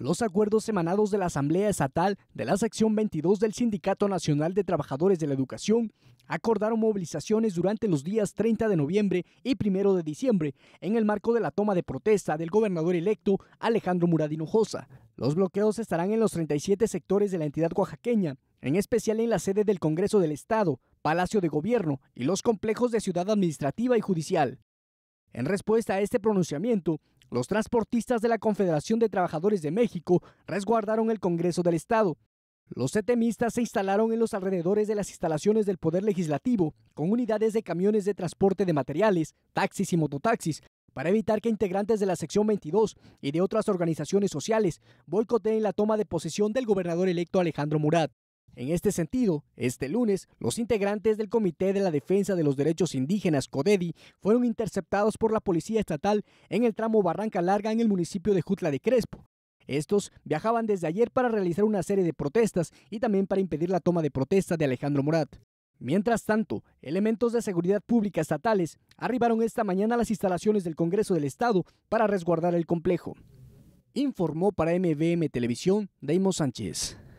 los acuerdos emanados de la Asamblea Estatal de la Sección 22 del Sindicato Nacional de Trabajadores de la Educación acordaron movilizaciones durante los días 30 de noviembre y 1 de diciembre en el marco de la toma de protesta del gobernador electo Alejandro Muradino Josa. Los bloqueos estarán en los 37 sectores de la entidad oaxaqueña, en especial en la sede del Congreso del Estado, Palacio de Gobierno y los complejos de Ciudad Administrativa y Judicial. En respuesta a este pronunciamiento, los transportistas de la Confederación de Trabajadores de México resguardaron el Congreso del Estado. Los setemistas se instalaron en los alrededores de las instalaciones del Poder Legislativo con unidades de camiones de transporte de materiales, taxis y mototaxis, para evitar que integrantes de la sección 22 y de otras organizaciones sociales boicoteen la toma de posesión del gobernador electo Alejandro Murat. En este sentido, este lunes, los integrantes del Comité de la Defensa de los Derechos Indígenas, CODEDI, fueron interceptados por la Policía Estatal en el tramo Barranca Larga en el municipio de Jutla de Crespo. Estos viajaban desde ayer para realizar una serie de protestas y también para impedir la toma de protesta de Alejandro Morat. Mientras tanto, elementos de seguridad pública estatales arribaron esta mañana a las instalaciones del Congreso del Estado para resguardar el complejo. Informó para MBM Televisión Deimos Sánchez.